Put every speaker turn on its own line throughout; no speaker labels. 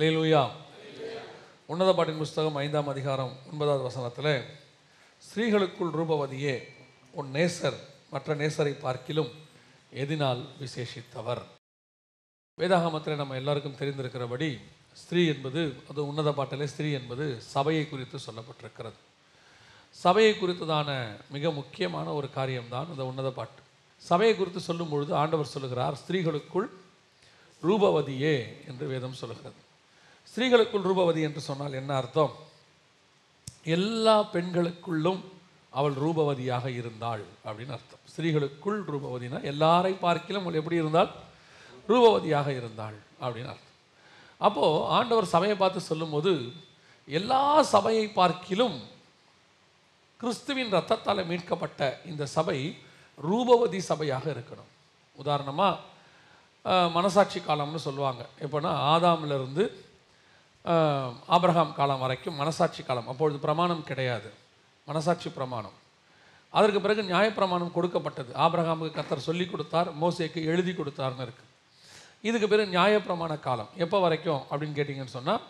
லேலுயா உன்னத பாட்டின் புஸ்தகம் ஐந்தாம் அதிகாரம் ஒன்பதாவது வசனத்தில் ஸ்ரீகளுக்குள் ரூபவதியே உன் நேசர் மற்ற நேசரை பார்க்கிலும் எதினால் விசேஷித்தவர் வேதாகமத்தில் நம்ம எல்லாருக்கும் தெரிந்திருக்கிறபடி ஸ்திரீ என்பது அது உன்னத பாட்டிலே ஸ்திரீ என்பது சபையை குறித்து சொல்லப்பட்டிருக்கிறது சபையை குறித்ததான மிக முக்கியமான ஒரு காரியம்தான் இந்த உன்னத பாட்டு சபையை குறித்து சொல்லும் பொழுது ஆண்டவர் சொல்லுகிறார் ஸ்திரீகளுக்குள் ரூபவதியே என்று வேதம் சொல்லுகிறது ஸ்திரீகளுக்குள் ரூபவதி என்று சொன்னால் என்ன அர்த்தம் எல்லா பெண்களுக்குள்ளும் அவள் ரூபவதியாக இருந்தாள் அப்படின்னு அர்த்தம் ஸ்திரீகளுக்குள் ரூபவதினா எல்லாரை பார்க்கிலும் அவள் எப்படி இருந்தால் ரூபவதியாக இருந்தாள் அப்படின்னு அர்த்தம் அப்போது ஆண்டவர் சபையை பார்த்து சொல்லும்போது எல்லா சபையை பார்க்கிலும் கிறிஸ்துவின் ரத்தத்தால் மீட்கப்பட்ட இந்த சபை ரூபவதி சபையாக இருக்கணும் உதாரணமாக மனசாட்சி காலம்னு சொல்லுவாங்க எப்போனா ஆதாமிலிருந்து ஆப்ரஹாம் காலம் வரைக்கும் மனசாட்சி காலம் அப்பொழுது பிரமாணம் கிடையாது மனசாட்சி பிரமாணம் அதற்கு பிறகு நியாயப்பிரமாணம் கொடுக்கப்பட்டது ஆப்ரஹாமுக்கு கத்தர் சொல்லி கொடுத்தார் மோசேக்கு எழுதி கொடுத்தார்னு இருக்குது இதுக்கு பேர் நியாயப்பிரமாண காலம் எப்போ வரைக்கும் அப்படின்னு கேட்டிங்கன்னு சொன்னால்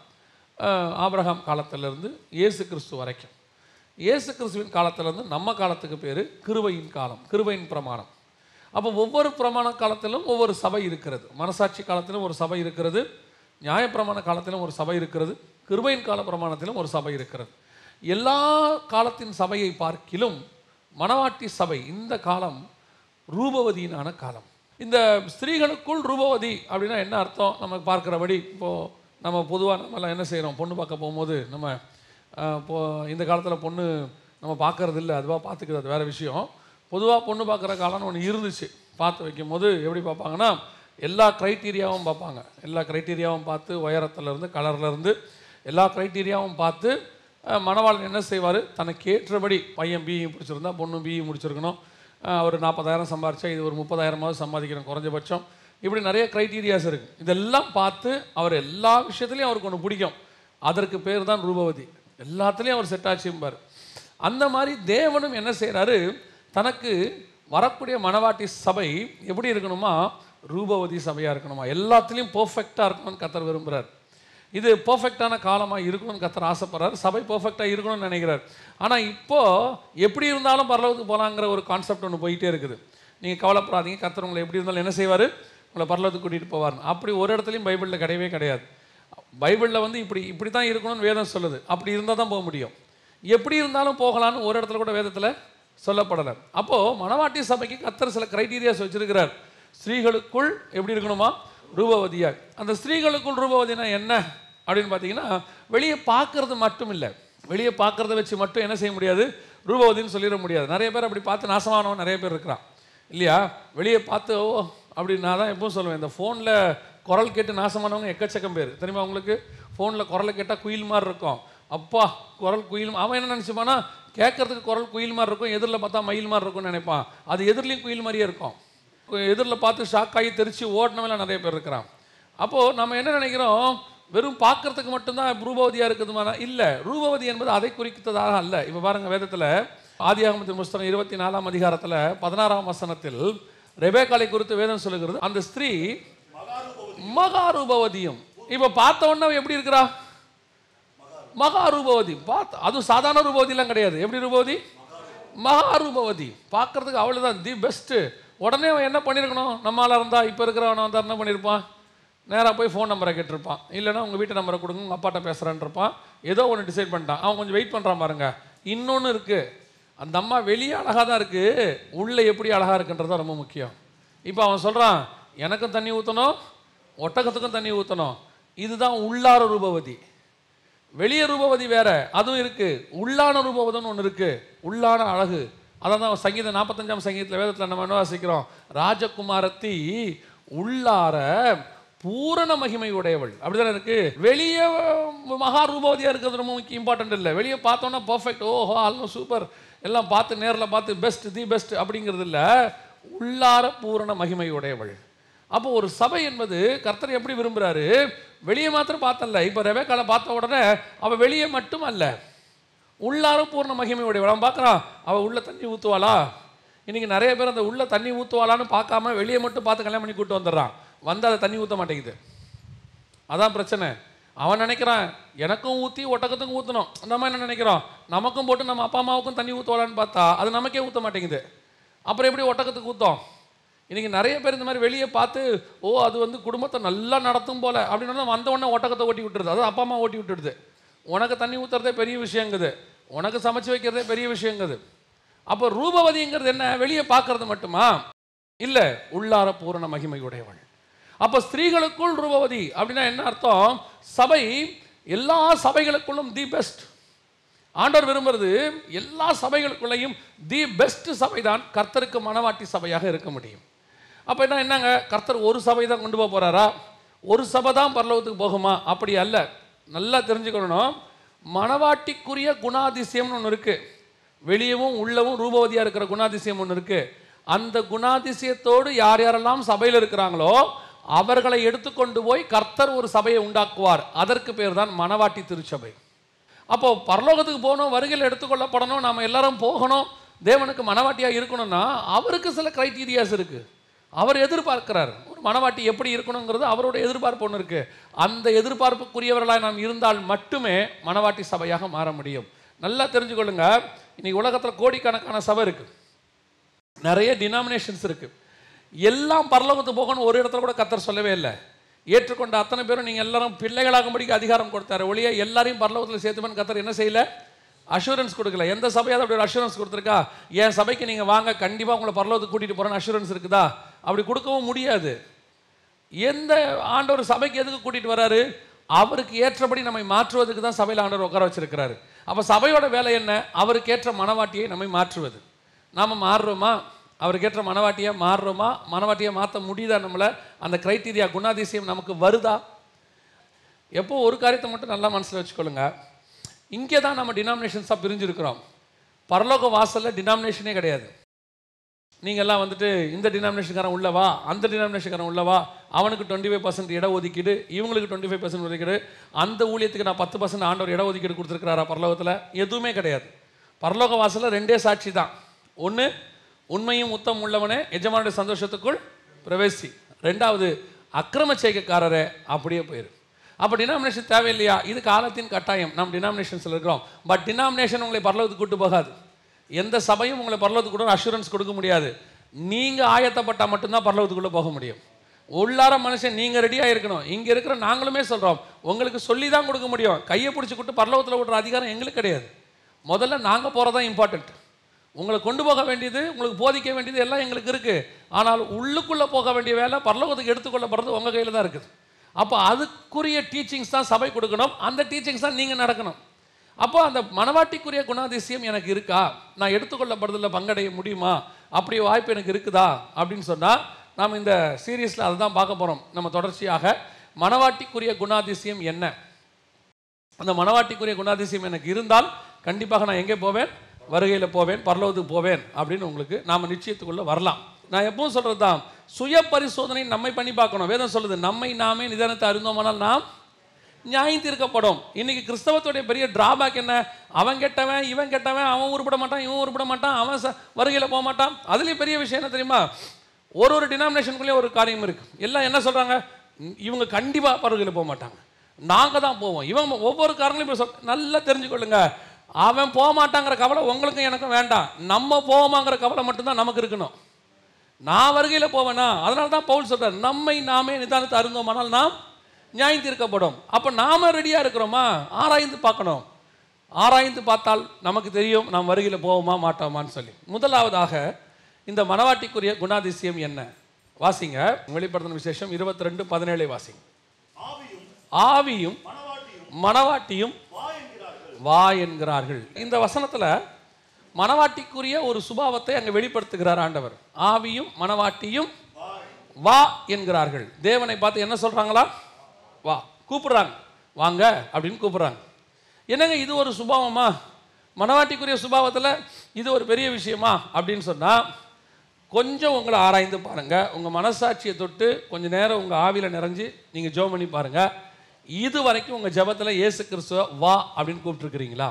ஆப்ரஹாம் காலத்திலேருந்து இயேசு கிறிஸ்து வரைக்கும் இயேசு கிறிஸ்துவின் காலத்திலேருந்து நம்ம காலத்துக்கு பேர் கிருவையின் காலம் கிருவையின் பிரமாணம் அப்போ ஒவ்வொரு பிரமாண காலத்திலும் ஒவ்வொரு சபை இருக்கிறது மனசாட்சி காலத்திலும் ஒரு சபை இருக்கிறது நியாயப்பிரமாண காலத்திலும் ஒரு சபை இருக்கிறது கிருபையின் கால பிரமாணத்திலும் ஒரு சபை இருக்கிறது எல்லா காலத்தின் சபையை பார்க்கிலும் மணவாட்டி சபை இந்த காலம் ரூபவதியினான காலம் இந்த ஸ்திரீகளுக்குள் ரூபவதி அப்படின்னா என்ன அர்த்தம் நம்ம பார்க்குறபடி இப்போது நம்ம பொதுவாக நம்மளாம் என்ன செய்கிறோம் பொண்ணு பார்க்க போகும்போது நம்ம இப்போது இந்த காலத்தில் பொண்ணு நம்ம பார்க்கறது இல்லை அதுவாக பார்த்துக்கிறது அது வேறு விஷயம் பொதுவாக பொண்ணு பார்க்குற காலம்னு ஒன்று இருந்துச்சு பார்த்து வைக்கும் போது எப்படி பார்ப்பாங்கன்னா எல்லா க்ரைட்டீரியாவும் பார்ப்பாங்க எல்லா க்ரைட்டீரியாவும் பார்த்து உயரத்துலேருந்து கலர்லேருந்து எல்லா க்ரைட்டீரியாவும் பார்த்து மணவாளன் என்ன செய்வார் தனக்கு ஏற்றபடி பையன் பிஇ முடிச்சிருந்தா பொண்ணும் பிஇ முடிச்சிருக்கணும் அவர் நாற்பதாயிரம் சம்பாரிச்சா இது ஒரு முப்பதாயிரமாவது சம்பாதிக்கணும் குறைஞ்சபட்சம் இப்படி நிறைய க்ரைட்டீரியாஸ் இருக்குது இதெல்லாம் பார்த்து அவர் எல்லா விஷயத்துலையும் அவருக்கு ஒன்று பிடிக்கும் அதற்கு பேர் தான் ரூபவதி எல்லாத்துலேயும் அவர் செட் ஆச்சும்பார் அந்த மாதிரி தேவனும் என்ன செய்கிறாரு தனக்கு வரக்கூடிய மணவாட்டி சபை எப்படி இருக்கணுமா ரூபவதி சபையாக இருக்கணுமா எல்லாத்துலேயும் பர்ஃபெக்டாக இருக்கணும்னு கத்தர் விரும்புகிறார் இது பர்ஃபெக்டான காலமாக இருக்கணும்னு கத்தர் ஆசைப்படுறார் சபை பர்ஃபெக்டாக இருக்கணும்னு நினைக்கிறார் ஆனால் இப்போது எப்படி இருந்தாலும் பரலவத்துக்கு போகலாங்கிற ஒரு கான்செப்ட் ஒன்று போயிட்டே இருக்குது நீங்கள் கவலைப்படாதீங்க கத்தர் உங்களை எப்படி இருந்தாலும் என்ன செய்வார் உங்களை பரலவத்துக்கு கூட்டிகிட்டு போவார் அப்படி ஒரு இடத்துலையும் பைபிளில் கிடையவே கிடையாது பைபிளில் வந்து இப்படி இப்படி தான் இருக்கணும்னு வேதம் சொல்லுது அப்படி இருந்தால் தான் போக முடியும் எப்படி இருந்தாலும் போகலான்னு ஒரு இடத்துல கூட வேதத்தில் சொல்லப்படலை அப்போது மணவாட்டி சபைக்கு கத்தர் சில க்ரைட்டீரியாஸ் வச்சுருக்கிறார் ஸ்திரீகளுக்குள் எப்படி இருக்கணுமா ரூபவதியாக அந்த ஸ்திரீகளுக்குள் ரூபவதினா என்ன அப்படின்னு பார்த்தீங்கன்னா வெளியே பார்க்கறது மட்டும் இல்லை வெளியே பார்க்குறத வச்சு மட்டும் என்ன செய்ய முடியாது ரூபவதின்னு சொல்லிட முடியாது நிறைய பேர் அப்படி பார்த்து நாசமானவன் நிறைய பேர் இருக்கிறான் இல்லையா வெளியே பார்த்து ஓ அப்படின்னா தான் எப்பவும் சொல்லுவேன் இந்த ஃபோனில் குரல் கேட்டு நாசமானவங்க எக்கச்சக்கம் பேர் தெரியுமா அவங்களுக்கு ஃபோனில் குரலை கேட்டால் குயில் மாதிரி இருக்கும் அப்பா குரல் குயில் அவன் என்ன நினச்சிப்பானா கேட்கறதுக்கு குரல் குயில் மாதிரி இருக்கும் எதிரில் பார்த்தா மயில் மாதிரி இருக்கும்னு நினைப்பான் அது எதிர்லேயும் குயில் மாதிரியே இருக்கும் எதிரில் பார்த்து ஷாக் ஆகி தெரித்து ஓடினவெல்லாம் நிறைய பேர் இருக்கிறான் அப்போது நம்ம என்ன நினைக்கிறோம் வெறும் பார்க்குறதுக்கு மட்டும்தான் ரூபவதியாக இருக்குதுமானா இல்லை ரூபவதி என்பது அதை குறிக்கிறதாக அல்ல இப்போ பாருங்கள் வேதத்தில் ஆதி ஆகமத்தின் புஸ்தகம் இருபத்தி நாலாம் அதிகாரத்தில் பதினாறாம் வசனத்தில் காலை குறித்து வேதம் சொல்லுகிறது அந்த ஸ்திரீ மகாரூபவதியும் இப்போ பார்த்த உடனே எப்படி இருக்கிறா மகாரூபவதி பார்த்து அதுவும் சாதாரண ரூபவதிலாம் கிடையாது எப்படி ரூபவதி மகாரூபவதி பார்க்குறதுக்கு அவ்வளோதான் தி பெஸ்ட்டு உடனே அவன் என்ன பண்ணியிருக்கணும் நம்மளால் இருந்தால் இப்போ இருக்கிறவன் வந்தால் என்ன பண்ணியிருப்பான் நேராக போய் ஃபோன் நம்பரை கேட்டிருப்பான் இல்லைன்னா உங்கள் வீட்டு நம்பரை கொடுங்க உங்கள் அப்பாட்ட பேசுகிறேன்ருப்பான் ஏதோ ஒன்று டிசைட் பண்ணிட்டான் அவன் கொஞ்சம் வெயிட் பண்ணுறான் பாருங்க இன்னொன்று இருக்குது அந்த அம்மா வெளியே அழகாக தான் இருக்குது உள்ளே எப்படி அழகாக இருக்குன்றது தான் ரொம்ப முக்கியம் இப்போ அவன் சொல்கிறான் எனக்கும் தண்ணி ஊற்றணும் ஒட்டகத்துக்கும் தண்ணி ஊற்றணும் இதுதான் உள்ளார ரூபவதி வெளியே ரூபவதி வேற அதுவும் இருக்குது உள்ளான ரூபவதம்னு ஒன்று இருக்குது உள்ளான அழகு அதான் தான் சங்கீதம் நாற்பத்தஞ்சாம் சங்கீதத்தில் வேதத்தில் நம்ம என்ன வாசிக்கிறோம் ராஜகுமாரத்தி உள்ளார பூரண மகிமை உடையவள் அப்படிதான் இருக்கு வெளியே மகா ரூபவதியாக இருக்கிறது ரொம்ப இம்பார்ட்டன்ட் இல்லை வெளியே பார்த்தோன்னா பர்ஃபெக்ட் ஓஹோ ஆல்மோ சூப்பர் எல்லாம் பார்த்து நேரில் பார்த்து பெஸ்ட் தி பெஸ்ட் அப்படிங்கிறது இல்லை உள்ளார பூரண மகிமை உடையவள் அப்போ ஒரு சபை என்பது கர்த்தர் எப்படி விரும்புகிறாரு வெளியே மாத்திரம் பார்த்தல இப்போ ரெவேக்கால பார்த்த உடனே அவள் வெளியே மட்டும் அல்ல உள்ளாரும் பூர்ண மகிமையுடைய அவன் பார்க்குறான் அவள் உள்ளே தண்ணி ஊற்றுவாளா இன்றைக்கி நிறைய பேர் அந்த உள்ளே தண்ணி ஊற்றுவாளான்னு பார்க்காம வெளியே மட்டும் பார்த்து கல்யாணம் பண்ணி கூப்பிட்டு வந்துடுறான் வந்து அதை தண்ணி ஊற்ற மாட்டேங்குது அதான் பிரச்சனை அவன் நினைக்கிறான் எனக்கும் ஊற்றி ஒட்டக்கத்துக்கும் ஊற்றணும் நம்ம என்ன நினைக்கிறோம் நமக்கும் போட்டு நம்ம அப்பா அம்மாவுக்கும் தண்ணி ஊற்றுவாளான்னு பார்த்தா அது நமக்கே ஊற்ற மாட்டேங்குது அப்புறம் எப்படி ஒட்டக்கத்துக்கு ஊற்றோம் இன்றைக்கி நிறைய பேர் இந்த மாதிரி வெளியே பார்த்து ஓ அது வந்து குடும்பத்தை நல்லா நடத்தும் போல் அப்படின்னா வந்த உடனே ஒட்டக்கத்தை ஓட்டி விட்டுருது அதாவது அப்பா அம்மா ஓட்டி விட்டுடுது உனக்கு தண்ணி ஊற்றுறதே பெரிய விஷயங்குது உனக்கு சமைச்சு வைக்கிறதே பெரிய விஷயங்குது அப்போ ரூபவதிங்கிறது என்ன வெளியே பார்க்கறது மட்டுமா இல்லை உள்ளார பூரண மகிமை உடையவள் அப்போ ஸ்திரீகளுக்குள் ரூபவதி அப்படின்னா என்ன அர்த்தம் சபை எல்லா சபைகளுக்குள்ளும் தி பெஸ்ட் ஆண்டவர் விரும்புறது எல்லா சபைகளுக்குள்ளேயும் தி பெஸ்ட் சபை தான் கர்த்தருக்கு மனவாட்டி சபையாக இருக்க முடியும் அப்போ என்ன என்னங்க கர்த்தர் ஒரு சபை தான் கொண்டு போக போகிறாரா ஒரு சபை தான் பரலோகத்துக்கு போகுமா அப்படி அல்ல நல்லா தெரிஞ்சுக்கணும் மனவாட்டிக்குரிய குணாதிசயம்னு ஒன்று இருக்குது வெளியவும் உள்ளவும் ரூபவதியாக இருக்கிற குணாதிசயம் ஒன்று இருக்குது அந்த குணாதிசயத்தோடு யார் யாரெல்லாம் சபையில் இருக்கிறாங்களோ அவர்களை எடுத்துக்கொண்டு போய் கர்த்தர் ஒரு சபையை உண்டாக்குவார் அதற்கு பேர் தான் மனவாட்டி திருச்சபை அப்போ பரலோகத்துக்கு போகணும் வருகையில் எடுத்துக்கொள்ளப்படணும் நாம் எல்லாரும் போகணும் தேவனுக்கு மனவாட்டியாக இருக்கணும்னா அவருக்கு சில க்ரைட்டீரியாஸ் இருக்குது அவர் எதிர்பார்க்கிறார் ஒரு மனவாட்டி எப்படி இருக்கணுங்கிறது அவரோட எதிர்பார்ப்பு ஒன்று இருக்குது அந்த எதிர்பார்ப்புக்குரியவர்களாக நாம் இருந்தால் மட்டுமே மனவாட்டி சபையாக மாற முடியும் நல்லா தெரிஞ்சுக்கொள்ளுங்க இன்றைக்கி உலகத்தில் கோடிக்கணக்கான சபை இருக்குது நிறைய டினாமினேஷன்ஸ் இருக்குது எல்லாம் பரலோகத்து போகணும்னு ஒரு இடத்துல கூட கத்தர் சொல்லவே இல்லை ஏற்றுக்கொண்ட அத்தனை பேரும் நீங்கள் எல்லாரும் பிள்ளைகளாகும்படிக்கு அதிகாரம் கொடுத்தாரு ஒளிய எல்லாரையும் பரலோகத்தில் சேர்த்துமேனு கத்தர் என்ன செய்யலை அஷூரன்ஸ் கொடுக்கல எந்த சபையாவது அப்படி ஒரு அஷூரன்ஸ் கொடுத்துருக்கா என் சபைக்கு நீங்கள் வாங்க கண்டிப்பாக உங்களை பரலோகத்துக்கு கூட்டிகிட்டு போகிறேன்னு அஷூரன்ஸ் இருக்குதா அப்படி கொடுக்கவும் முடியாது எந்த ஆண்டவர் சபைக்கு எதுக்கு கூட்டிகிட்டு வராரு அவருக்கு ஏற்றபடி நம்மை மாற்றுவதுக்கு தான் சபையில் ஆண்டவர் உட்கார வச்சிருக்கிறாரு அப்போ சபையோட வேலை என்ன அவருக்கு ஏற்ற மனவாட்டியை நம்மை மாற்றுவது நாம் மாறுறோமா அவருக்கேற்ற மனவாட்டியை மாறுறோமா மனவாட்டியை மாற்ற முடியுதா நம்மளை அந்த க்ரைட்டீரியா குணாதிசயம் நமக்கு வருதா எப்போது ஒரு காரியத்தை மட்டும் நல்லா மனசில் வச்சுக்கொள்ளுங்க இங்கே தான் நம்ம டினாமினேஷன்ஸாக பிரிஞ்சுருக்குறோம் பரலோக வாசலில் டினாமினேஷனே கிடையாது நீங்கள்லாம் வந்துட்டு இந்த டினாமினேஷன்காரன் உள்ளவா அந்த டினாமினேஷன்காரன் உள்ளவா அவனுக்கு டுவெண்ட்டி ஃபைவ் பர்சன்ட் இட ஒதுக்கீடு இவங்களுக்கு டுவெண்ட்டி ஃபைவ் பர்சன்ட் ஒதுக்கீடு அந்த ஊழியத்துக்கு நான் பத்து பர்சன்ட் ஆண்டவர் இட ஒதுக்கீடு கொடுத்துருக்கிறாரா பரலோகத்தில் எதுவுமே கிடையாது பரலோக வாசலில் ரெண்டே சாட்சி தான் ஒன்று உண்மையும் உத்தம் உள்ளவனே எஜமானுடைய சந்தோஷத்துக்குள் பிரவேசி ரெண்டாவது அக்கிரம செய்கைக்காரரே அப்படியே போயிரு அப்போ டினாமினேஷன் தேவையில்லையா இது காலத்தின் கட்டாயம் நம்ம டினாமினேஷன்ஸில் இருக்கிறோம் பட் டினாமினேஷன் உங்களை பரலோகத்துக்கு கூட்டு போகாது எந்த சபையும் உங்களை கூட அஷூரன்ஸ் கொடுக்க முடியாது நீங்கள் ஆயத்தப்பட்டால் மட்டும்தான் பரலவத்துக்குள்ளே போக முடியும் உள்ளார மனுஷன் நீங்கள் ரெடியாக இருக்கணும் இங்கே இருக்கிற நாங்களுமே சொல்கிறோம் உங்களுக்கு சொல்லி தான் கொடுக்க முடியும் கையை பிடிச்சி கூட்டு பரலோகத்தில் விடுற அதிகாரம் எங்களுக்கு கிடையாது முதல்ல நாங்கள் போகிறதான் இம்பார்ட்டண்ட் உங்களை கொண்டு போக வேண்டியது உங்களுக்கு போதிக்க வேண்டியது எல்லாம் எங்களுக்கு இருக்குது ஆனால் உள்ளுக்குள்ளே போக வேண்டிய வேலை பரலோகத்துக்கு எடுத்துக்கொள்ளப்படுறது உங்கள் கையில் தான் இருக்குது அப்போ அதுக்குரிய டீச்சிங்ஸ் தான் சபை கொடுக்கணும் அந்த டீச்சிங்ஸ் தான் நீங்கள் நடக்கணும் அப்போ அந்த மனவாட்டிக்குரிய குணாதிசயம் எனக்கு இருக்கா நான் எடுத்துக்கொள்ளப்படுறதில் பங்கடைய முடியுமா அப்படி வாய்ப்பு எனக்கு இருக்குதா அப்படின்னு சொன்னால் நாம் இந்த சீரீஸில் அதை தான் பார்க்க போகிறோம் நம்ம தொடர்ச்சியாக மனவாட்டிக்குரிய குணாதிசயம் என்ன அந்த மனவாட்டிக்குரிய குணாதிசயம் எனக்கு இருந்தால் கண்டிப்பாக நான் எங்கே போவேன் வருகையில் போவேன் பரலோகத்துக்கு போவேன் அப்படின்னு உங்களுக்கு நாம் நிச்சயத்துக்குள்ளே வரலாம் நான் எப்பவும் சொல்கிறது தான் சுய பரிசோதனை நம்மை பண்ணி பார்க்கணும் வேதம் சொல்லுது நம்மை நாமே நிதானத்தை அறிந்தோமானால் நாம் நியாயம் தீர்க்கப்படும் இன்னைக்கு கிறிஸ்தவத்துடைய பெரிய டிராபேக் என்ன அவன் கெட்டவன் இவன் கெட்டவன் அவன் உருப்பிட மாட்டான் இவன் உருப்பிட மாட்டான் அவன் வருகையில் போக மாட்டான் அதுலேயும் பெரிய விஷயம் என்ன தெரியுமா ஒரு ஒரு டினாமினேஷனுக்குள்ளேயே ஒரு காரியம் இருக்குது எல்லாம் என்ன சொல்கிறாங்க இவங்க கண்டிப்பாக வருகையில் போக மாட்டாங்க நாங்கள் தான் போவோம் இவன் ஒவ்வொரு காரணங்களும் இப்போ சொல் நல்லா தெரிஞ்சுக்கொள்ளுங்க அவன் போக மாட்டாங்கிற கவலை உங்களுக்கும் எனக்கும் வேண்டாம் நம்ம போவோமாங்கிற கவலை மட்டும்தான் நமக்கு இருக்கணும் நான் வருகையில் போவேனா அதனால தான் பவுல் சொல்கிறேன் நம்மை நாமே நிதானத்தை ஆனால் நான் நியாயம் தீர்க்கப்படும் அப்போ நாம் ரெடியாக இருக்கிறோமா ஆராய்ந்து பார்க்கணும் ஆராய்ந்து பார்த்தால் நமக்கு தெரியும் நாம் வருகையில் போவோமா மாட்டோமான்னு சொல்லி முதலாவதாக இந்த மனவாட்டிக்குரிய குணாதிசயம் என்ன வாசிங்க வெளிப்படுத்தின விசேஷம் இருபத்தி ரெண்டு பதினேழு வாசிங்க ஆவியும் மனவாட்டியும் வா என்கிறார்கள் இந்த வசனத்தில் மனவாட்டிக்குரிய ஒரு சுபாவத்தை அங்கே வெளிப்படுத்துகிறார் ஆண்டவர் ஆவியும் மனவாட்டியும் வா என்கிறார்கள் தேவனை பார்த்து என்ன சொல்கிறாங்களா வா கூப்பிட்றாங்க வாங்க அப்படின்னு கூப்பிட்றாங்க என்னங்க இது ஒரு சுபாவமா மனவாட்டிக்குரிய சுபாவத்தில் இது ஒரு பெரிய விஷயமா அப்படின்னு சொன்னால் கொஞ்சம் உங்களை ஆராய்ந்து பாருங்கள் உங்கள் மனசாட்சியை தொட்டு கொஞ்சம் நேரம் உங்கள் ஆவியில் நிறைஞ்சு நீங்கள் ஜோ பண்ணி பாருங்கள் இது வரைக்கும் உங்கள் ஜபத்தில் ஏசு கிறிஸ்துவ வா அப்படின்னு கூப்பிட்ருக்கிறீங்களா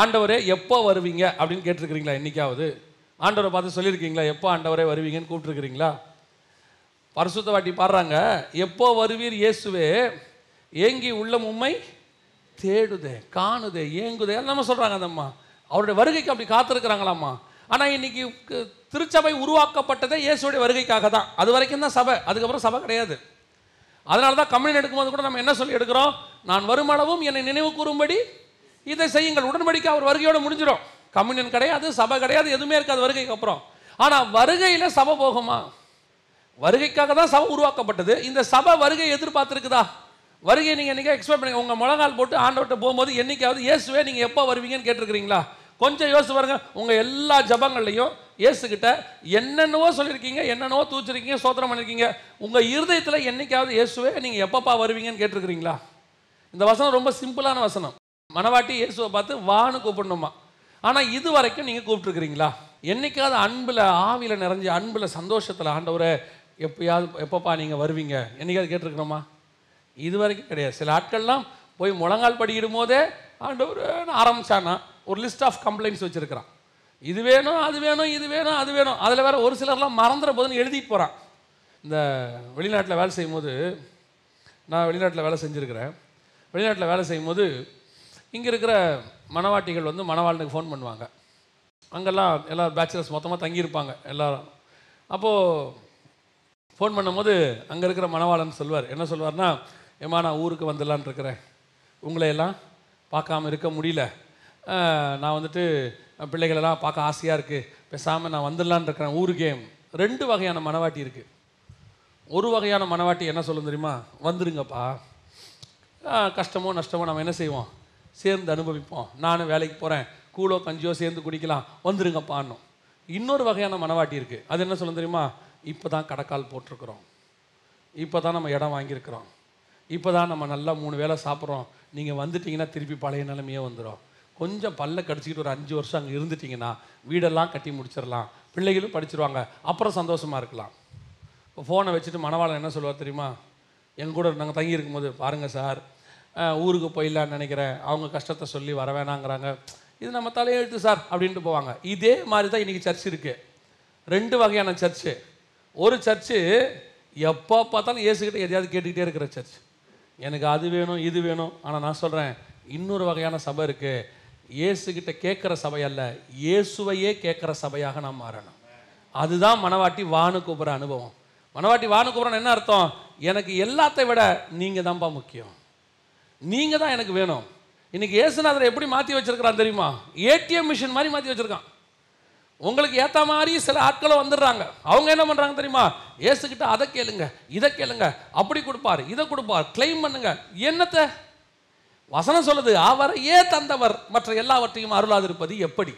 ஆண்டவரே எப்போ வருவீங்க அப்படின்னு கேட்டிருக்கிறீங்களா என்றைக்காவது ஆண்டவரை பார்த்து சொல்லியிருக்கீங்களா எப்போ ஆண்டவரே வருவீங்கன்னு கூப்பிட்டுருக்குறீங்களா பரிசுத்த வாட்டி பாடுறாங்க எப்போ வருவீர் இயேசுவே ஏங்கி உள்ள உண்மை தேடுதே காணுதே ஏங்குதே எல்லாமே சொல்கிறாங்க அந்த அம்மா அவருடைய வருகைக்கு அப்படி காத்திருக்கிறாங்களாம்மா ஆனால் இன்னைக்கு திருச்சபை உருவாக்கப்பட்டதே இயேசுடைய வருகைக்காக தான் அது வரைக்கும் தான் சபை அதுக்கப்புறம் சபை கிடையாது அதனால தான் கம்யூனியன் எடுக்கும்போது கூட நம்ம என்ன சொல்லி எடுக்கிறோம் நான் வருமளவும் என்னை நினைவு கூறும்படி இதை செய்யுங்கள் உடன்படிக்கை அவர் வருகையோடு முடிஞ்சிடும் கம்யூனியன் கிடையாது சபை கிடையாது எதுவுமே இருக்காது வருகைக்கு அப்புறம் ஆனால் வருகையில் சபை போகுமா வருகைக்காக தான் சபை உருவாக்கப்பட்டது இந்த சபை வருகை எதிர்பார்த்துருக்குதா வருகை நீங்கள் நீங்கள் எக்ஸ்பெக்ட் பண்ணுங்கள் உங்கள் முழங்கால் போட்டு ஆண்டவர்கிட்ட போகும்போது என்றைக்காவது இயேசுவே நீங்கள் எப்போ வருவீங்கன்னு கேட்டிருக்கிறீங்களா கொஞ்சம் யோசிச்சு பாருங்க உங்கள் எல்லா ஜபங்கள்லையும் இயேசுகிட்ட என்னென்னவோ சொல்லியிருக்கீங்க என்னென்னவோ தூச்சிருக்கீங்க சோதனம் பண்ணியிருக்கீங்க உங்கள் இருதயத்தில் என்றைக்காவது இயேசுவே நீங்கள் எப்பப்பா வருவீங்கன்னு கேட்டிருக்கிறீங்களா இந்த வசனம் ரொம்ப சிம்பிளான வசனம் மனவாட்டி இயேசுவை பார்த்து வான்னு கூப்பிடணுமா ஆனால் இது வரைக்கும் நீங்கள் கூப்பிட்டுருக்கிறீங்களா என்றைக்காவது அன்பில் ஆவியில் நிறைஞ்ச அன்பில் சந்தோஷத்தில் ஆண்டவரை எப்பயாவது எப்பப்பா நீங்கள் வருவீங்க என்றைக்காவது கேட்டிருக்கிறோமா இது வரைக்கும் கிடையாது சில ஆட்கள்லாம் போய் முழங்கால் படிக்கிடும் போதே ஆண்டவர் ஆரம்பித்தானா ஒரு லிஸ்ட் ஆஃப் கம்ப்ளைண்ட்ஸ் வச்சுருக்கிறான் இது வேணும் அது வேணும் இது வேணும் அது வேணும் அதில் வேறு ஒரு சிலர்லாம் மறந்துற போதுன்னு எழுதிட்டு போகிறான் இந்த வெளிநாட்டில் வேலை செய்யும் போது நான் வெளிநாட்டில் வேலை செஞ்சுருக்கிறேன் வெளிநாட்டில் வேலை செய்யும் போது இங்கே இருக்கிற மணவாட்டிகள் வந்து மணவாளனுக்கு ஃபோன் பண்ணுவாங்க அங்கெல்லாம் எல்லோரும் பேச்சுலர்ஸ் மொத்தமாக தங்கியிருப்பாங்க எல்லோரும் அப்போது ஃபோன் பண்ணும்போது அங்கே இருக்கிற மணவாளன் சொல்வார் என்ன சொல்வார்னா ஏமா நான் ஊருக்கு வந்துடலான் இருக்கிறேன் உங்களையெல்லாம் பார்க்காம இருக்க முடியல நான் வந்துட்டு பிள்ளைகளெல்லாம் பார்க்க ஆசையாக இருக்குது பேசாமல் நான் வந்துடலான் இருக்கிறேன் ஊருக்கே ரெண்டு வகையான மனவாட்டி இருக்குது ஒரு வகையான மனவாட்டி என்ன சொல்லும் தெரியுமா வந்துடுங்கப்பா கஷ்டமோ நஷ்டமோ நம்ம என்ன செய்வோம் சேர்ந்து அனுபவிப்போம் நானும் வேலைக்கு போகிறேன் கூழோ கஞ்சியோ சேர்ந்து குடிக்கலாம் வந்துடுங்கப்பான்னு இன்னொரு வகையான மனவாட்டி இருக்குது அது என்ன சொல்லும் தெரியுமா இப்போ தான் கடைக்கால் போட்டிருக்கிறோம் இப்போ தான் நம்ம இடம் வாங்கியிருக்கிறோம் இப்போ தான் நம்ம நல்லா மூணு வேளை சாப்பிட்றோம் நீங்கள் வந்துட்டிங்கன்னா திருப்பி பழைய நிலைமையே வந்துடும் கொஞ்சம் பல்ல கடிச்சிக்கிட்டு ஒரு அஞ்சு வருஷம் அங்கே இருந்துட்டிங்கன்னா வீடெல்லாம் கட்டி முடிச்சிடலாம் பிள்ளைகளும் படிச்சிருவாங்க அப்புறம் சந்தோஷமாக இருக்கலாம் இப்போ ஃபோனை வச்சுட்டு மனவாளம் என்ன சொல்லுவார் தெரியுமா எங்கள் கூட நாங்கள் தங்கி இருக்கும்போது பாருங்கள் சார் ஊருக்கு போயிடலான்னு நினைக்கிறேன் அவங்க கஷ்டத்தை சொல்லி வர வேணாங்கிறாங்க இது நம்ம தலையெழுத்து சார் அப்படின்ட்டு போவாங்க இதே மாதிரி தான் இன்றைக்கி சர்ச் இருக்குது ரெண்டு வகையான சர்ச்சு ஒரு சர்ச்சு எப்போ பார்த்தாலும் ஏசுக்கிட்ட எதையாவது கேட்டுக்கிட்டே இருக்கிற சர்ச் எனக்கு அது வேணும் இது வேணும் ஆனால் நான் சொல்கிறேன் இன்னொரு வகையான சபை இருக்குது இயேசுகிட்ட கேட்குற சபையல்ல இயேசுவையே கேட்குற சபையாக நாம் மாறணும் அதுதான் மனவாட்டி வானு கூப்பிட்ற அனுபவம் மனவாட்டி வானு கூப்பிட்றன்னு என்ன அர்த்தம் எனக்கு எல்லாத்தை விட நீங்கள் தான்ப்பா முக்கியம் நீங்கள் தான் எனக்கு வேணும் இன்றைக்கி ஏசுநாதரை எப்படி மாற்றி வச்சுருக்கிறான் தெரியுமா ஏடிஎம் மிஷின் மாதிரி மாற்றி வச்சுருக்கான் உங்களுக்கு ஏற்ற மாதிரி சில ஆட்களும் வந்துடுறாங்க அவங்க என்ன பண்ணுறாங்க தெரியுமா ஏசுக்கிட்ட அதை கேளுங்க இதை கேளுங்க அப்படி கொடுப்பாரு இதை கொடுப்பார் கிளைம் பண்ணுங்க என்னத்தை வசனம் சொல்லுது அவரையே தந்தவர் மற்ற எல்லாவற்றையும் அருளாதிருப்பது எப்படி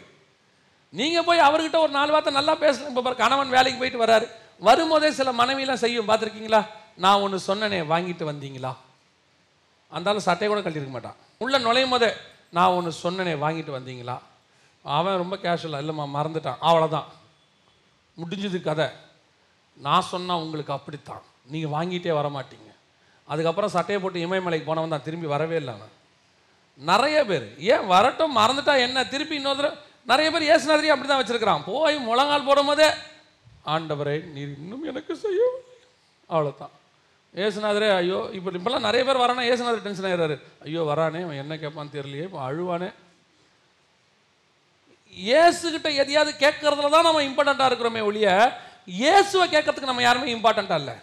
நீங்கள் போய் அவர்கிட்ட ஒரு நாலு வார்த்தை நல்லா பேசுகிறேன் இப்போ கணவன் வேலைக்கு போயிட்டு வராரு வரும்போதே சில மனைவிலாம் செய்யும் பார்த்துருக்கீங்களா நான் ஒன்று சொன்னனே வாங்கிட்டு வந்தீங்களா அந்தாலும் சட்டை கூட கட்டியிருக்க மாட்டான் உள்ளே நுழையும் போதே நான் ஒன்று சொன்னனே வாங்கிட்டு வந்தீங்களா அவன் ரொம்ப கேஷுவலாக இல்லைம்மா மறந்துட்டான் அவ்வளோதான் முடிஞ்சது கதை நான் சொன்னால் உங்களுக்கு அப்படித்தான் நீங்கள் வாங்கிட்டே வர மாட்டீங்க அதுக்கப்புறம் சட்டையை போட்டு இமயமலைக்கு போனவன் தான் திரும்பி வரவே இல்லை நிறைய பேர் ஏன் வரட்டும் மறந்துட்டா என்ன திருப்பி இன்னொரு நிறைய பேர் ஏசுநாதிரி அப்படி தான் வச்சுருக்கிறான் போய் முழங்கால் போடும் போதே ஆண்டவரை நீர் இன்னும் எனக்கு செய்ய அவ்வளோதான் ஏசுநாதரே ஐயோ இப்போ இப்பெல்லாம் நிறைய பேர் வரானே ஏசுநாதர் டென்ஷன் ஆகிறாரு ஐயோ வரானே அவன் என்ன கேட்பான்னு தெரியலையே இப்போ அழுவானே இயேசுகிட்ட எதையாவது கேட்கறதுல தான் நம்ம இம்பார்ட்டண்ட்டாக இருக்கிறோமே ஒழிய இயேசுவை கேட்கறதுக்கு நம்ம யாருமே இம்பார்ட்டண்ட்டாக இல்லை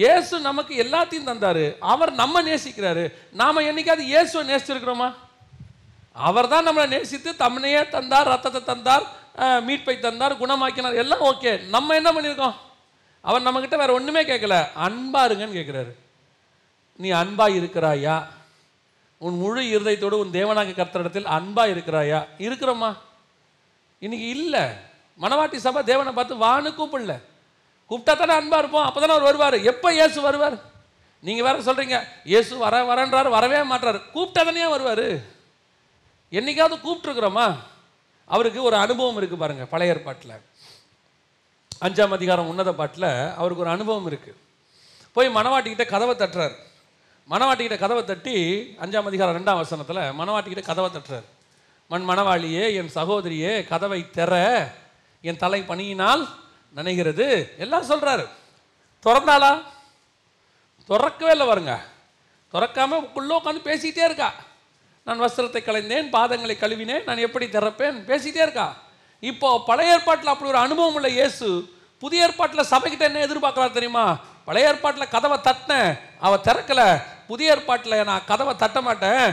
இயேசு நமக்கு எல்லாத்தையும் தந்தார் அவர் நம்ம நேசிக்கிறாரு நாம் என்றைக்காவது இயேசுவை நேசிச்சிருக்கிறோமா அவர் தான் நம்மளை நேசித்து தம்மனையே தந்தார் ரத்தத்தை தந்தார் மீட்பை தந்தார் குணமாக்கினார் எல்லாம் ஓகே நம்ம என்ன பண்ணியிருக்கோம் அவர் நம்மக்கிட்ட வேற ஒன்றுமே கேட்கல அன்பாக இருங்கன்னு கேட்குறாரு நீ அன்பாக இருக்கிறாயா உன் முழு இருதயத்தோடு உன் தேவனாக கர்த்தரிடத்தில் அன்பாக இருக்கிறாயா இருக்கிறோமா இன்னைக்கு இல்லை மணவாட்டி சபை தேவனை பார்த்து வான்னு கூப்பிடல கூப்பிட்டா தானே அன்பாக இருப்போம் அப்போ தானே அவர் வருவார் எப்போ இயேசு வருவார் நீங்கள் வேற சொல்கிறீங்க இயேசு வர வரன்றார் வரவே மாட்டார் கூப்பிட்டா தானே வருவார் என்றைக்காவது கூப்பிட்டுருக்குறோமா அவருக்கு ஒரு அனுபவம் இருக்குது பாருங்கள் பழைய ஏற்பாட்டில் அஞ்சாம் அதிகாரம் உன்னத பாட்டில் அவருக்கு ஒரு அனுபவம் இருக்குது போய் மணவாட்டிக்கிட்ட கதவை தட்டுறாரு மனவாட்டிக்கிட்ட கதவை தட்டி அஞ்சாம் அதிகாரம் ரெண்டாம் வசனத்தில் மணவாட்டிக்கிட்ட கதவை தட்டுறார் மண் மணவாளியே என் சகோதரியே கதவை தெற என் தலை பணியினால் நினைகிறது எல்லாம் சொல்கிறாரு திறந்தாளா திறக்கவே இல்லை வருங்க திறக்காமல் உள்ளே உட்காந்து பேசிக்கிட்டே இருக்கா நான் வஸ்திரத்தை கலைந்தேன் பாதங்களை கழுவினேன் நான் எப்படி திறப்பேன் பேசிகிட்டே இருக்கா இப்போ பழைய ஏற்பாட்டில் அப்படி ஒரு அனுபவம் இல்லை இயேசு புதிய ஏற்பாட்டில் சபைக்கிட்ட என்ன எதிர்பார்க்கலாம் தெரியுமா பழைய ஏற்பாட்டில் கதவை தட்டினேன் அவள் திறக்கலை புதிய ஏற்பாட்டில் நான் கதவை தட்ட மாட்டேன்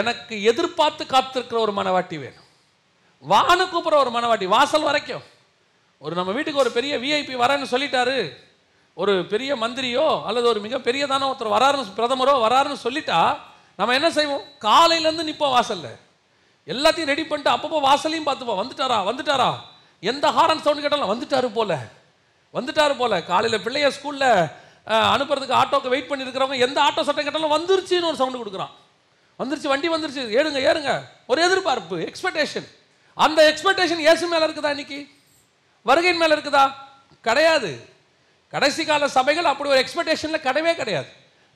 எனக்கு எதிர்பார்த்து காத்திருக்கிற ஒரு மனவாட்டி வேணும் வான்னு கூப்பிட்ற ஒரு மனவாட்டி வாசல் வரைக்கும் ஒரு நம்ம வீட்டுக்கு ஒரு பெரிய விஐபி வரேன்னு சொல்லிட்டாரு ஒரு பெரிய மந்திரியோ அல்லது ஒரு மிக பெரியதான ஒருத்தர் வராருன்னு பிரதமரோ வராருன்னு சொல்லிட்டா நம்ம என்ன செய்வோம் காலையிலேருந்து நிற்போம் வாசலில் எல்லாத்தையும் ரெடி பண்ணிட்டு அப்பப்போ வாசலையும் பார்த்துப்போம் வந்துட்டாரா வந்துட்டாரா எந்த ஹாரன் சவுண்ட் கேட்டாலும் வந்துட்டாரு போல வந்துட்டாரு போல காலையில் பிள்ளைய ஸ்கூலில் அனுப்புறதுக்கு ஆட்டோக்கு வெயிட் பண்ணியிருக்கிறவங்க எந்த ஆட்டோ சட்டம் கேட்டாலும் வந்துருச்சுன்னு ஒரு சவுண்டு கொடுக்குறான் வந்துருச்சு வண்டி வந்துருச்சு ஏறுங்க ஏறுங்க ஒரு எதிர்பார்ப்பு எக்ஸ்பெக்டேஷன் அந்த எக்ஸ்பெக்டேஷன் ஏசு மேலே இருக்குதா இன்னைக்கு வருகையின் மேலே இருக்குதா கிடையாது கடைசி கால சபைகள் அப்படி ஒரு எக்ஸ்பெக்டேஷனில் கிடையவே கிடையாது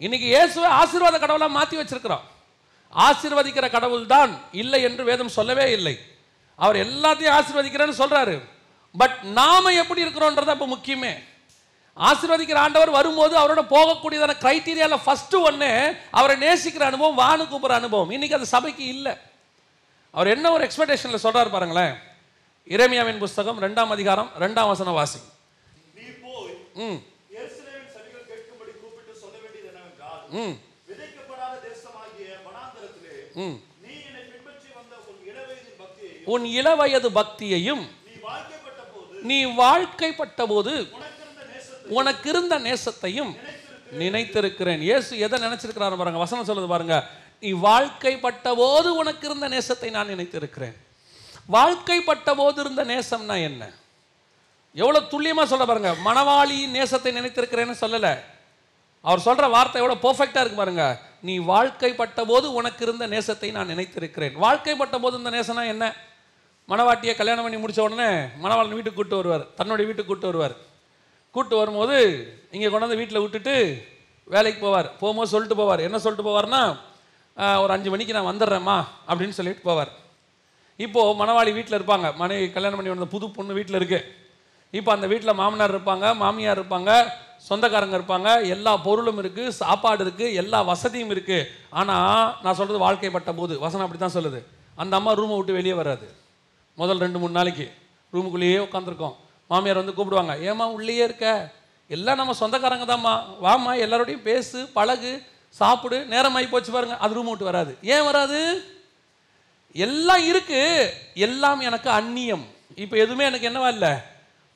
இன்னைக்கு இயேசுவை ஆசீர்வாத கடவுளாக மாற்றி வச்சிருக்கிறோம் ஆசீர்வதிக்கிற கடவுள் தான் இல்லை என்று வேதம் சொல்லவே இல்லை அவர் எல்லாத்தையும் ஆசீர்வதிக்கிறேன்னு சொல்கிறாரு பட் நாம் எப்படி இருக்கிறோன்றது அப்போ முக்கியமே ஆசீர்வதிக்கிற ஆண்டவர் வரும்போது அவரோட போகக்கூடியதான கிரைட்டீரியாவில் ஃபஸ்ட்டு ஒன்று அவரை நேசிக்கிற அனுபவம் வானு கூப்பிட்ற அனுபவம் இன்னைக்கு அது சபைக்கு இல்லை அவர் என்ன ஒரு எக்ஸ்பெக்டேஷனில் சொல்கிறார் பாருங்களேன் இறைமியாவின் புஸ்தகம் ரெண்டாம் அதிகாரம் ரெண்டாம் வசன வாசி ம் உன் இளவயது பக்தியையும் நீ வாழ்க்கைப்பட்ட போது உனக்கு இருந்த நேசத்தையும் நினைத்திருக்கிறேன் இயேசு எதை நினைச்சிருக்கிறாரு பாருங்க வசனம் சொல்லுது பாருங்க நீ வாழ்க்கைப்பட்ட போது உனக்கு இருந்த நேசத்தை நான் நினைத்திருக்கிறேன் வாழ்க்கைப்பட்ட போது இருந்த நேசம்னா என்ன எவ்வளோ துல்லியமாக சொல்ல பாருங்க மணவாளியின் நேசத்தை நினைத்திருக்கிறேன்னு சொல்லலை அவர் சொல்கிற வார்த்தை எவ்வளோ பர்ஃபெக்டாக இருக்கு பாருங்க நீ வாழ்க்கைப்பட்ட போது உனக்கு இருந்த நேசத்தை நான் நினைத்திருக்கிறேன் வாழ்க்கைப்பட்ட போது இந்த நேசம்னா என்ன மணவாட்டியை கல்யாணம் பண்ணி முடிச்ச உடனே மணவாளன் வீட்டுக்கு கூப்பிட்டு வருவார் தன்னுடைய வீட்டுக்கு கூப்பிட்டு வருவார் கூட்டு வரும்போது இங்கே கொண்டாந்து வீட்டில் விட்டுட்டு வேலைக்கு போவார் போகும்போது சொல்லிட்டு போவார் என்ன சொல்லிட்டு போவார்னா ஒரு அஞ்சு மணிக்கு நான் வந்துடுறேம்மா அப்படின்னு சொல்லிட்டு போவார் இப்போது மணவாளி வீட்டில் இருப்பாங்க மனைவி கல்யாணம் பண்ணி வந்த புது பொண்ணு வீட்டில் இருக்குது இப்போ அந்த வீட்டில் மாமனார் இருப்பாங்க மாமியார் இருப்பாங்க சொந்தக்காரங்க இருப்பாங்க எல்லா பொருளும் இருக்குது சாப்பாடு இருக்குது எல்லா வசதியும் இருக்குது ஆனால் நான் சொல்கிறது வாழ்க்கை பட்ட போது வசனம் அப்படி தான் சொல்லுது அந்த அம்மா ரூமை விட்டு வெளியே வராது முதல் ரெண்டு மூணு நாளைக்கு ரூமுக்குள்ளேயே உட்காந்துருக்கோம் மாமியார் வந்து கூப்பிடுவாங்க ஏமா உள்ளேயே இருக்க எல்லாம் நம்ம சொந்தக்காரங்க தான்மா வாமா எல்லாரோடையும் பேசு பழகு சாப்பிடு நேரமாகி போச்சு பாருங்க அது ரூம் விட்டு வராது ஏன் வராது எல்லாம் இருக்கு எல்லாம் எனக்கு அந்நியம் இப்போ எதுவுமே எனக்கு என்னவா இல்லை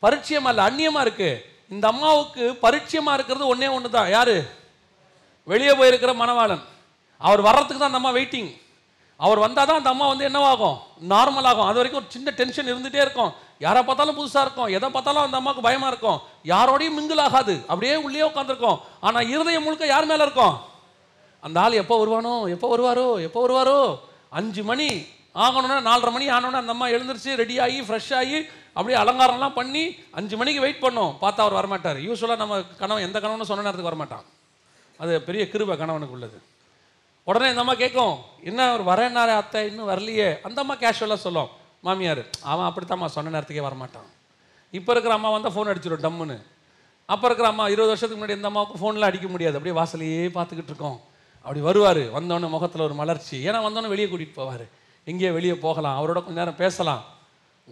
பரிச்சயமா இல்லை அந்நியமா இருக்கு இந்த அம்மாவுக்கு பரிச்சயமா இருக்கிறது ஒன்றே ஒன்று தான் யாரு வெளியே போயிருக்கிற மணவாளன் அவர் வர்றதுக்கு தான் அந்த அம்மா வெயிட்டிங் அவர் வந்தால் தான் அந்த அம்மா வந்து என்னவாகும் நார்மல் ஆகும் அது வரைக்கும் ஒரு சின்ன டென்ஷன் இருந்துகிட்டே இருக்கும் யாரை பார்த்தாலும் புதுசாக இருக்கும் எதை பார்த்தாலும் அந்த அம்மாவுக்கு பயமாக இருக்கும் யாரோடையும் மிங்கில் ஆகாது அப்படியே உள்ளே உட்காந்துருக்கும் ஆனால் இருதயம் முழுக்க யார் மேலே இருக்கும் அந்த ஆள் எப்போ வருவானோ எப்போ வருவாரோ எப்போ வருவாரோ அஞ்சு மணி ஆகணும்னா நாலரை மணி ஆனோடனே அந்த அம்மா எழுந்திரிச்சு ரெடி ஆகி ஃப்ரெஷ் ஆகி அப்படியே அலங்காரம்லாம் பண்ணி அஞ்சு மணிக்கு வெயிட் பண்ணோம் பார்த்தா அவர் வரமாட்டார் யூஸ்வலாக நம்ம கணவன் எந்த கணவனும் சொன்ன நேரத்துக்கு வரமாட்டான் அது பெரிய கிருப கணவனுக்கு உள்ளது உடனே இந்த அம்மா கேட்கும் என்ன அவர் வரேன்னாரு அத்தை இன்னும் வரலையே அந்த அம்மா கேஷுவலாக சொல்லும் மாமியார் அவன் அப்படித்தாம்மா சொன்ன நேரத்துக்கே வரமாட்டான் இப்போ இருக்கிற அம்மா வந்தால் ஃபோன் அடிச்சிடும் டம்முன்னு அப்போ இருக்கிற அம்மா இருபது வருஷத்துக்கு முன்னாடி இந்த அம்மாவுக்கு ஃபோன்லாம் அடிக்க முடியாது அப்படியே வாசலையே பார்த்துக்கிட்டு இருக்கோம் அப்படி வருவார் வந்தோடனே முகத்தில் ஒரு மலர்ச்சி ஏன்னா வந்தோடனே வெளியே கூட்டிகிட்டு போவார் எங்கேயோ வெளியே போகலாம் அவரோட கொஞ்சம் நேரம் பேசலாம்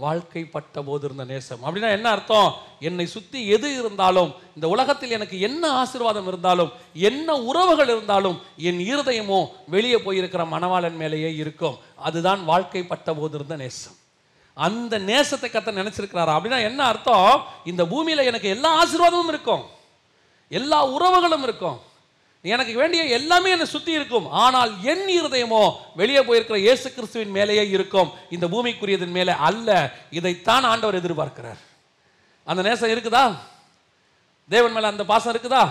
வாழ்க்கை பட்ட போது இருந்த நேசம் அப்படின்னா என்ன அர்த்தம் என்னை சுற்றி எது இருந்தாலும் இந்த உலகத்தில் எனக்கு என்ன ஆசீர்வாதம் இருந்தாலும் என்ன உறவுகள் இருந்தாலும் என் இருதயமோ வெளியே போயிருக்கிற மணவாளன் மேலேயே இருக்கும் அதுதான் வாழ்க்கை பட்ட போது இருந்த நேசம் அந்த நேசத்தை கத்த நினைச்சிருக்கிறாரா அப்படின்னா என்ன அர்த்தம் இந்த பூமியில் எனக்கு எல்லா ஆசீர்வாதமும் இருக்கும் எல்லா உறவுகளும் இருக்கும் எனக்கு வேண்டிய எல்லாமே என்னை சுற்றி இருக்கும் ஆனால் என் இருதயமோ வெளியே போயிருக்கிற இயேசு கிறிஸ்துவின் மேலேயே இருக்கும் இந்த பூமிக்குரியதன் மேலே அல்ல இதைத்தான் ஆண்டவர் எதிர்பார்க்கிறார் அந்த நேசம் இருக்குதா தேவன் மேலே அந்த பாசம் இருக்குதா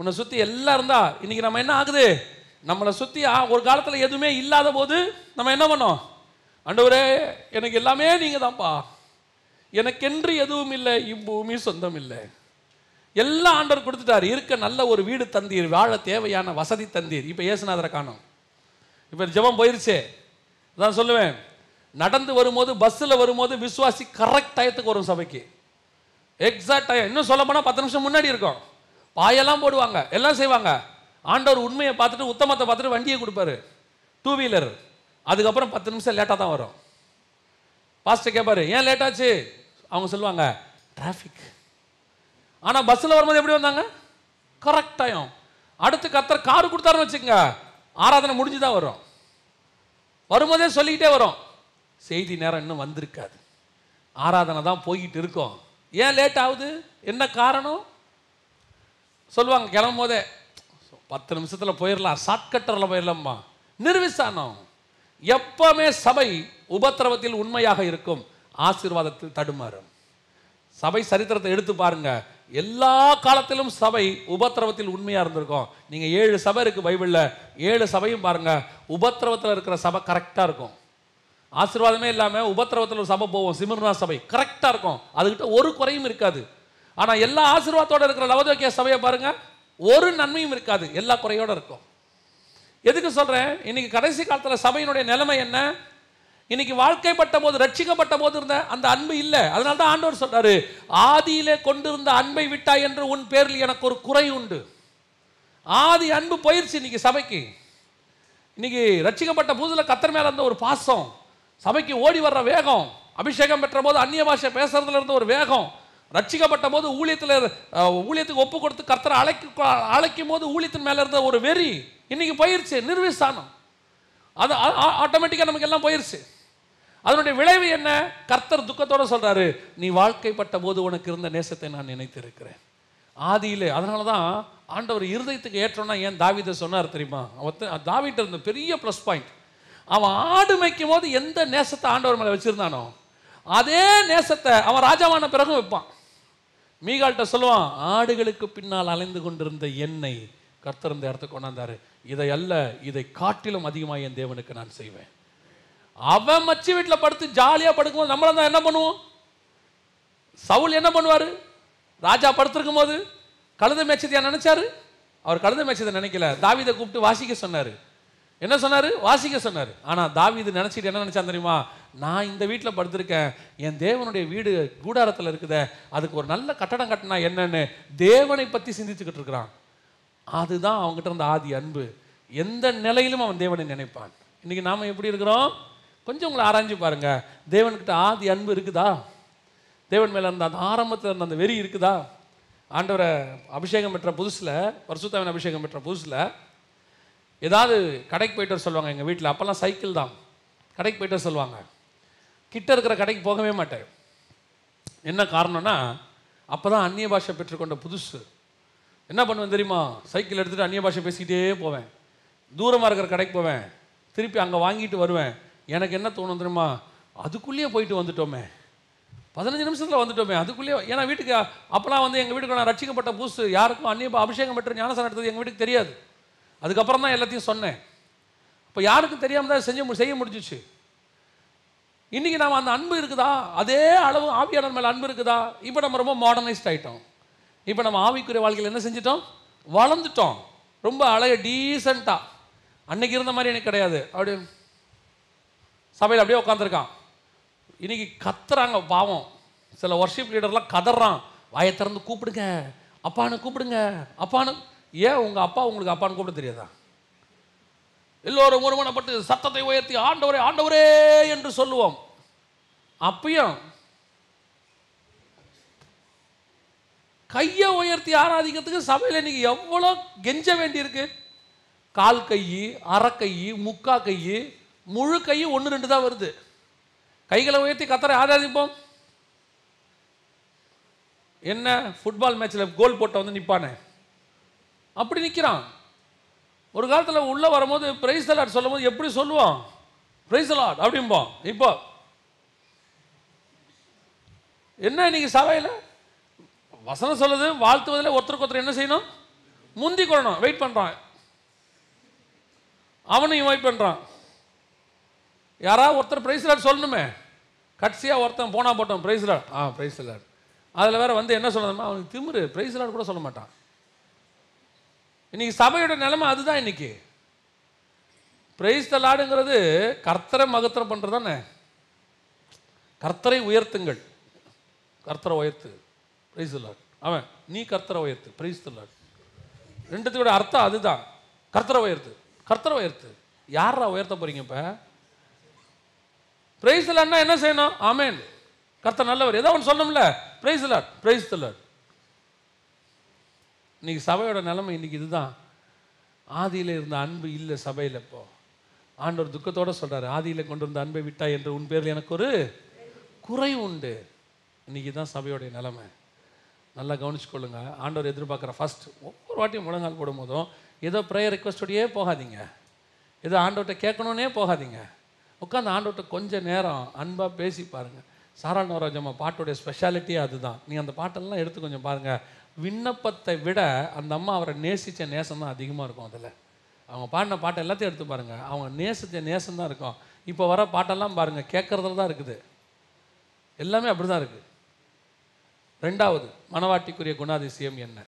உன்னை சுற்றி எல்லாம் இருந்தா இன்னைக்கு நம்ம என்ன ஆகுது நம்மளை சுற்றி ஒரு காலத்தில் எதுவுமே இல்லாத போது நம்ம என்ன பண்ணோம் ஆண்டவரே எனக்கு எல்லாமே நீங்கள் தான்ப்பா எனக்கென்று எதுவும் இல்லை இப்பூமி சொந்தம் இல்லை எல்லாம் ஆண்டவர் கொடுத்துட்டார் இருக்க நல்ல ஒரு வீடு தந்தீர் வாழ தேவையான வசதி தந்தீர் இப்போ ஏசுநாதரை காணும் இப்போ ஜபம் போயிருச்சே அதான் சொல்லுவேன் நடந்து வரும்போது பஸ்ஸில் வரும்போது விசுவாசி கரெக்ட் டயத்துக்கு வரும் சபைக்கு எக்ஸாக்ட் டயம் இன்னும் சொல்ல போனால் பத்து நிமிஷம் முன்னாடி இருக்கும் பாயெல்லாம் போடுவாங்க எல்லாம் செய்வாங்க ஆண்டவர் உண்மையை பார்த்துட்டு உத்தமத்தை பார்த்துட்டு வண்டியை கொடுப்பாரு டூ வீலர் அதுக்கப்புறம் பத்து நிமிஷம் லேட்டாக தான் வரும் பாஸ்டர் கேட்பாரு ஏன் லேட்டாச்சு அவங்க சொல்லுவாங்க டிராஃபிக் ஆனால் பஸ்ஸில் வரும்போது எப்படி வந்தாங்க கரெக்ட் டைம் அடுத்து கத்தர் கார் கொடுத்தாருன்னு வச்சுக்கோங்க ஆராதனை முடிஞ்சு தான் வரும் வரும்போதே சொல்லிக்கிட்டே வரும் செய்தி நேரம் இன்னும் வந்திருக்காது ஆராதனை தான் போய்கிட்டு இருக்கோம் ஏன் லேட் ஆகுது என்ன காரணம் சொல்லுவாங்க கிளம்பும் போதே பத்து நிமிஷத்தில் போயிடலாம் சாட்கட்டரில் போயிடலாம்மா நிர்விசானம் எப்பவுமே சபை உபத்திரவத்தில் உண்மையாக இருக்கும் ஆசீர்வாதத்தில் தடுமாறும் சபை சரித்திரத்தை எடுத்து பாருங்க எல்லா காலத்திலும் சபை உபத்திரவத்தில் உண்மையாக இருந்திருக்கும் நீங்கள் ஏழு சபை இருக்குது பைபிளில் ஏழு சபையும் பாருங்கள் உபத்திரவத்தில் இருக்கிற சபை கரெக்டாக இருக்கும் ஆசீர்வாதமே இல்லாமல் உபத்திரவத்தில் ஒரு சபை போவோம் சிமர்னா சபை கரெக்டாக இருக்கும் அதுக்கிட்ட ஒரு குறையும் இருக்காது ஆனால் எல்லா ஆசீர்வாதத்தோடு இருக்கிற லவதோக்கிய சபையை பாருங்கள் ஒரு நன்மையும் இருக்காது எல்லா குறையோடு இருக்கும் எதுக்கு சொல்கிறேன் இன்றைக்கி கடைசி காலத்தில் சபையினுடைய நிலைமை என்ன இன்னைக்கு வாழ்க்கைப்பட்ட போது ரட்சிக்கப்பட்ட போது இருந்த அந்த அன்பு இல்லை அதனால தான் ஆண்டவர் சொல்றாரு ஆதியிலே கொண்டிருந்த அன்பை விட்டாய் என்று உன் பேரில் எனக்கு ஒரு குறை உண்டு ஆதி அன்பு போயிடுச்சு இன்னைக்கு சபைக்கு இன்னைக்கு ரட்சிக்கப்பட்ட புதுல கத்தர் மேல இருந்த ஒரு பாசம் சபைக்கு ஓடி வர்ற வேகம் அபிஷேகம் பெற்ற போது அந்நிய பாஷை பேசுறதுல இருந்த ஒரு வேகம் ரட்சிக்கப்பட்ட போது ஊழியத்தில் ஊழியத்துக்கு ஒப்பு கொடுத்து கர்த்தரை அழைக்க அழைக்கும் போது ஊழியத்தின் மேலே இருந்த ஒரு வெறி இன்னைக்கு போயிருச்சு நிர்விசானம் அது ஆட்டோமேட்டிக்காக நமக்கு எல்லாம் போயிருச்சு அதனுடைய விளைவு என்ன கர்த்தர் துக்கத்தோடு சொல்கிறாரு நீ வாழ்க்கைப்பட்ட போது உனக்கு இருந்த நேசத்தை நான் நினைத்திருக்கிறேன் ஆதியிலே அதனால தான் ஆண்டவர் இருதயத்துக்கு ஏற்றோன்னா ஏன் தாவித சொன்னார் தெரியுமா அவன் தாவிட்ட இருந்த பெரிய ப்ளஸ் பாயிண்ட் அவன் ஆடு மேய்க்கும் போது எந்த நேசத்தை ஆண்டவர் மேலே வச்சுருந்தானோ அதே நேசத்தை அவன் ராஜாவான பிறகும் வைப்பான் மீகால்கிட்ட சொல்லுவான் ஆடுகளுக்கு பின்னால் அலைந்து கொண்டிருந்த எண்ணெய் கர்த்தர் இந்த இடத்துக்கு கொண்டாந்தாரு இதை அல்ல இதை காட்டிலும் அதிகமாக என் தேவனுக்கு நான் செய்வேன் அவன் மச்சி வீட்டில் படுத்து ஜாலியாக படுக்கும்போது நம்மளை தான் என்ன பண்ணுவோம் சவுல் என்ன பண்ணுவார் ராஜா படுத்திருக்கும் போது கழுத மேய்ச்சதையா நினச்சாரு அவர் கழுத மேய்ச்சதை நினைக்கல தாவிதை கூப்பிட்டு வாசிக்க சொன்னார் என்ன சொன்னார் வாசிக்க சொன்னார் ஆனால் தாவிது நினச்சிட்டு என்ன நினச்சா தெரியுமா நான் இந்த வீட்டில் படுத்திருக்கேன் என் தேவனுடைய வீடு கூடாரத்தில் இருக்குத அதுக்கு ஒரு நல்ல கட்டடம் கட்டினா என்னன்னு தேவனை பற்றி சிந்திச்சுக்கிட்டு இருக்கிறான் அதுதான் அவங்ககிட்ட இருந்த ஆதி அன்பு எந்த நிலையிலும் அவன் தேவனை நினைப்பான் இன்றைக்கி நாம் எப்படி இருக்கிறோம் கொஞ்சம் உங்களை ஆராய்ஞ்சு பாருங்கள் தேவன்கிட்ட ஆதி அன்பு இருக்குதா தேவன் மேலே இருந்த அந்த ஆரம்பத்தில் இருந்த அந்த வெறி இருக்குதா ஆண்டவரை அபிஷேகம் பெற்ற புதுசில் பரிசுத்தாவின் அபிஷேகம் பெற்ற புதுசில் ஏதாவது கடைக்கு போயிட்டு வர சொல்லுவாங்க எங்கள் வீட்டில் அப்போல்லாம் சைக்கிள் தான் கடைக்கு போயிட்டு வர சொல்லுவாங்க கிட்ட இருக்கிற கடைக்கு போகவே மாட்டேன் என்ன காரணம்னா அப்போ தான் அந்நிய பாஷை பெற்றுக்கொண்ட புதுசு என்ன பண்ணுவேன் தெரியுமா சைக்கிள் எடுத்துகிட்டு அந்நிய பாஷை பேசிக்கிட்டே போவேன் தூரமாக இருக்கிற கடைக்கு போவேன் திருப்பி அங்கே வாங்கிட்டு வருவேன் எனக்கு என்ன தோணும் தெரியுமா அதுக்குள்ளேயே போயிட்டு வந்துட்டோமே பதினஞ்சு நிமிஷத்தில் வந்துட்டோமே அதுக்குள்ளேயே ஏன்னா வீட்டுக்கு அப்போலாம் வந்து எங்கள் வீட்டுக்கு நான் ரட்சிக்கப்பட்ட பூசு யாருக்கும் அந்நிய அபிஷேகம் பெற்று ஞானசனம் எடுத்தது எங்கள் வீட்டுக்கு தெரியாது அதுக்கப்புறம் தான் எல்லாத்தையும் சொன்னேன் இப்போ யாருக்கும் தெரியாமல் தான் செஞ்சு செய்ய முடிஞ்சிச்சு இன்றைக்கி நாம் அந்த அன்பு இருக்குதா அதே அளவு ஆவியாளர் மேலே அன்பு இருக்குதா இப்போ நம்ம ரொம்ப மாடர்னைஸ்ட் ஆகிட்டோம் இப்போ நம்ம ஆவிக்குரிய வாழ்க்கையில் என்ன செஞ்சிட்டோம் வளர்ந்துட்டோம் ரொம்ப அழகாக டீசெண்டாக அன்னைக்கு இருந்த மாதிரி எனக்கு கிடையாது அப்படி சபையில் அப்படியே உட்காந்துருக்கான் இன்றைக்கி கத்துறாங்க பாவம் சில ஒர்ஷிப் லீடர்லாம் கதறான் வாயை திறந்து கூப்பிடுங்க அப்பான்னு கூப்பிடுங்க அப்பான்னு ஏன் உங்கள் அப்பா உங்களுக்கு அப்பான்னு கூப்பிட தெரியாதா எல்லோரும் ஒருமனப்பட்டு சத்தத்தை உயர்த்தி ஆண்டவரே ஆண்டவரே என்று சொல்லுவோம் அப்பயும் கையை உயர்த்தி ஆராதிக்கிறதுக்கு சபையில் இன்னைக்கு எவ்வளோ கெஞ்ச வேண்டியிருக்கு கால் கை அரை கை முக்கா கை முழு கையும் ஒன்று ரெண்டு தான் வருது கைகளை உயர்த்தி கத்தரை ஆராதிப்போம் என்ன ஃபுட்பால் மேட்ச்சில் கோல் போட்ட வந்து நிற்பானே அப்படி நிற்கிறான் ஒரு காலத்தில் உள்ளே வரும்போது பிரைஸ் அலாட் சொல்லும் போது எப்படி சொல்லுவான் பிரைஸ் அலாட் அப்படிம்போம் இப்போ என்ன இன்னைக்கு சபையில் வசனம் சொல்லுது வாழ்த்துவதில் ஒருத்தருக்கு ஒருத்தர் என்ன செய்யணும் முந்தி கொள்ளணும் வெயிட் பண்ணுறான் அவனையும் வெயிட் பண்ணுறான் யாராவது ஒருத்தர் ப்ரைஸ் லாட் சொல்லணுமே கட்சியாக ஒருத்தன் போனால் போட்டோம் ப்ரைஸ் லாட் ஆ ப்ரைஸ் லாட் அதில் வேறு வந்து என்ன சொல்லணுமா அவனுக்கு திமுரு ப்ரைஸ் லாட் கூட சொல்ல மாட்டான் இன்றைக்கி சபையோட நிலைமை அதுதான் இன்றைக்கி பிரைஸ் த லாடுங்கிறது கர்த்தரை மகத்திரம் பண்ணுறது தானே கர்த்தரை உயர்த்துங்கள் கர்த்தரை உயர்த்து பிரைஸ் லாட் அவன் நீ கர்த்தரை உயர்த்து பிரைஸ் த லாட் ரெண்டுத்தையோட அர்த்தம் அதுதான் கர்த்தரை உயர்த்து கர்த்தரை உயர்த்து யாரா உயர்த்த போகிறீங்க இப்போ பிரைஸ் இல்லாட்னா என்ன செய்யணும் ஆமேன் கர்த்தர் நல்லவர் ஏதோ ஒன்று சொல்லணும்ல பிரைஸ் இல்லாட் பிரைஸ் இல்லாட் இன்றைக்கி சபையோட நிலைமை இன்னைக்கு இதுதான் ஆதியில் இருந்த அன்பு இல்லை சபையில் இப்போ ஆண்டவர் துக்கத்தோடு சொல்கிறார் ஆதியில் கொண்டு வந்த அன்பை விட்டாய் என்று உன் பேரில் எனக்கு ஒரு குறை உண்டு இன்னைக்கு தான் சபையோடைய நிலமை நல்லா கவனிச்சுக்கொள்ளுங்க ஆண்டவர் எதிர்பார்க்குற ஃபஸ்ட் ஒவ்வொரு வாட்டியும் முழங்கால் போடும் போதும் ஏதோ ப்ரேயர் ரிக்வஸ்டோடையே போகாதீங்க ஏதோ ஆண்டவர்கிட்ட கேட்கணுன்னே போகாதீங்க உட்காந்து ஆண்டோட்ட கொஞ்சம் நேரம் அன்பாக பேசி பாருங்கள் சாரா நவராஜம்மா பாட்டுடைய ஸ்பெஷாலிட்டியே அதுதான் நீங்கள் அந்த பாட்டெல்லாம் எடுத்து கொஞ்சம் பாருங்கள் விண்ணப்பத்தை விட அந்த அம்மா அவரை நேசித்த நேசம் தான் அதிகமாக இருக்கும் அதில் அவங்க பாடின பாட்டை எல்லாத்தையும் எடுத்து பாருங்கள் அவங்க நேசித்த நேசம் தான் இருக்கும் இப்போ வர பாட்டெல்லாம் பாருங்கள் கேட்குறதுல தான் இருக்குது எல்லாமே அப்படி தான் இருக்குது ரெண்டாவது மனவாட்டிக்குரிய குணாதிசயம் என்ன